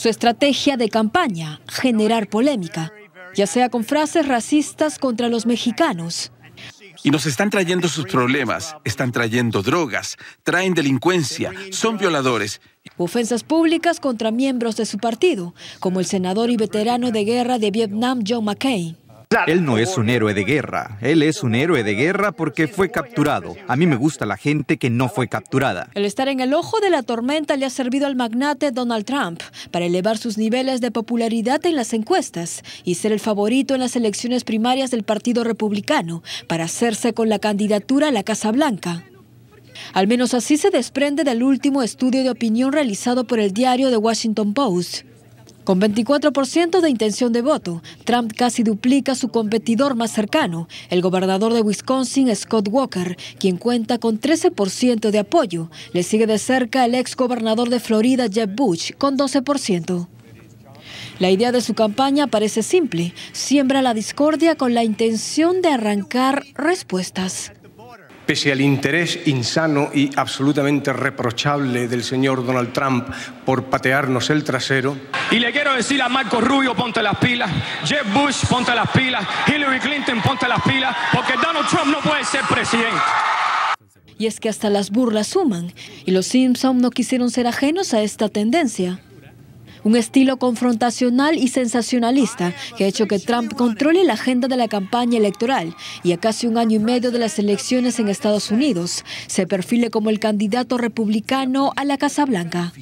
Su estrategia de campaña, generar polémica, ya sea con frases racistas contra los mexicanos. Y nos están trayendo sus problemas, están trayendo drogas, traen delincuencia, son violadores. Ofensas públicas contra miembros de su partido, como el senador y veterano de guerra de Vietnam John McCain. Él no es un héroe de guerra. Él es un héroe de guerra porque fue capturado. A mí me gusta la gente que no fue capturada. El estar en el ojo de la tormenta le ha servido al magnate Donald Trump para elevar sus niveles de popularidad en las encuestas y ser el favorito en las elecciones primarias del Partido Republicano para hacerse con la candidatura a la Casa Blanca. Al menos así se desprende del último estudio de opinión realizado por el diario The Washington Post. Con 24% de intención de voto, Trump casi duplica a su competidor más cercano, el gobernador de Wisconsin, Scott Walker, quien cuenta con 13% de apoyo. Le sigue de cerca el ex gobernador de Florida, Jeb Bush, con 12%. La idea de su campaña parece simple, siembra la discordia con la intención de arrancar respuestas. Pese al interés insano y absolutamente reprochable del señor Donald Trump por patearnos el trasero, y le quiero decir a Marco Rubio, ponte las pilas. Jeff Bush, ponte las pilas. Hillary Clinton, ponte las pilas. Porque Donald Trump no puede ser presidente. Y es que hasta las burlas suman. Y los Simpsons no quisieron ser ajenos a esta tendencia. Un estilo confrontacional y sensacionalista que ha hecho que Trump controle la agenda de la campaña electoral y a casi un año y medio de las elecciones en Estados Unidos se perfile como el candidato republicano a la Casa Blanca.